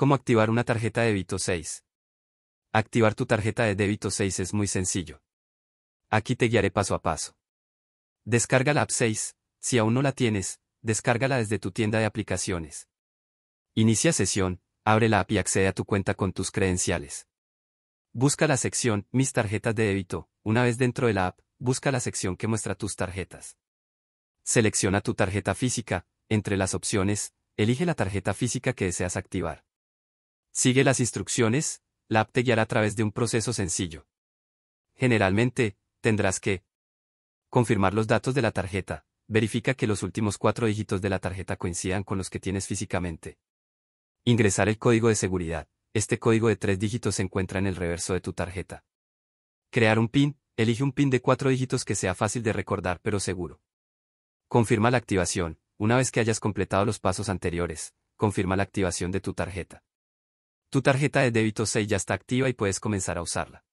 Cómo activar una tarjeta de débito 6. Activar tu tarjeta de débito 6 es muy sencillo. Aquí te guiaré paso a paso. Descarga la app 6, si aún no la tienes, descárgala desde tu tienda de aplicaciones. Inicia sesión, abre la app y accede a tu cuenta con tus credenciales. Busca la sección Mis tarjetas de débito. Una vez dentro de la app, busca la sección que muestra tus tarjetas. Selecciona tu tarjeta física, entre las opciones, elige la tarjeta física que deseas activar. Sigue las instrucciones, la app te guiará a través de un proceso sencillo. Generalmente, tendrás que confirmar los datos de la tarjeta, verifica que los últimos cuatro dígitos de la tarjeta coincidan con los que tienes físicamente. Ingresar el código de seguridad, este código de tres dígitos se encuentra en el reverso de tu tarjeta. Crear un PIN, elige un PIN de cuatro dígitos que sea fácil de recordar pero seguro. Confirma la activación, una vez que hayas completado los pasos anteriores, confirma la activación de tu tarjeta. Tu tarjeta de débito 6 ya está activa y puedes comenzar a usarla.